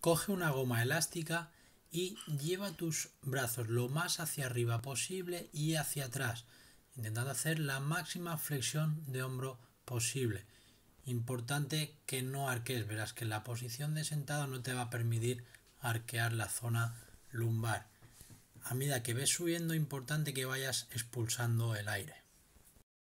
Coge una goma elástica y lleva tus brazos lo más hacia arriba posible y hacia atrás, intentando hacer la máxima flexión de hombro posible. Importante que no arques, verás que la posición de sentado no te va a permitir arquear la zona lumbar. A medida que ves subiendo, importante que vayas expulsando el aire.